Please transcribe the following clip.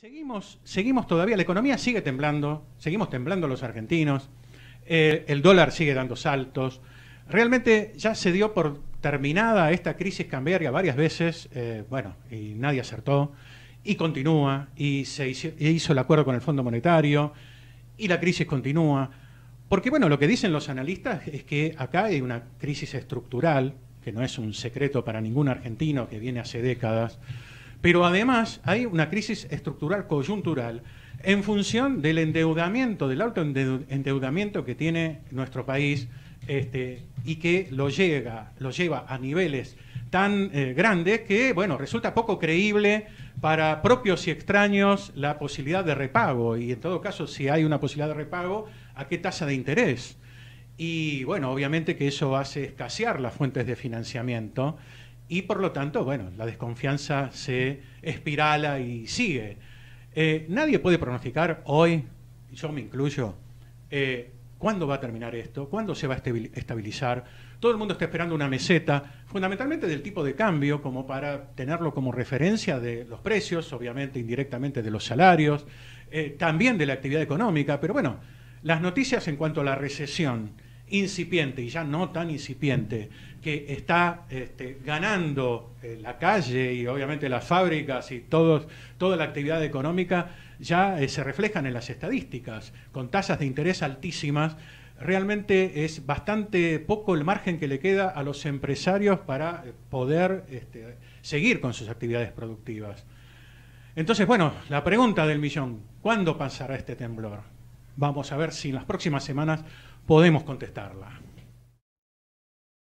Seguimos, seguimos todavía, la economía sigue temblando, seguimos temblando los argentinos, eh, el dólar sigue dando saltos. Realmente ya se dio por terminada esta crisis cambiaria varias veces, eh, bueno, y nadie acertó, y continúa, y se hizo, hizo el acuerdo con el Fondo Monetario, y la crisis continúa. Porque bueno, lo que dicen los analistas es que acá hay una crisis estructural, que no es un secreto para ningún argentino que viene hace décadas. Pero además hay una crisis estructural coyuntural en función del endeudamiento, del alto endeudamiento que tiene nuestro país este, y que lo, llega, lo lleva a niveles tan eh, grandes que, bueno, resulta poco creíble para propios y extraños la posibilidad de repago y en todo caso, si hay una posibilidad de repago, ¿a qué tasa de interés? Y bueno, obviamente que eso hace escasear las fuentes de financiamiento y por lo tanto, bueno, la desconfianza se espirala y sigue. Eh, nadie puede pronosticar hoy, yo me incluyo, eh, cuándo va a terminar esto, cuándo se va a estabilizar. Todo el mundo está esperando una meseta, fundamentalmente del tipo de cambio, como para tenerlo como referencia de los precios, obviamente indirectamente de los salarios, eh, también de la actividad económica, pero bueno, las noticias en cuanto a la recesión incipiente y ya no tan incipiente, que está este, ganando eh, la calle y obviamente las fábricas y todos, toda la actividad económica, ya eh, se reflejan en las estadísticas, con tasas de interés altísimas. Realmente es bastante poco el margen que le queda a los empresarios para eh, poder este, seguir con sus actividades productivas. Entonces, bueno, la pregunta del millón, ¿cuándo pasará este temblor? Vamos a ver si en las próximas semanas podemos contestarla.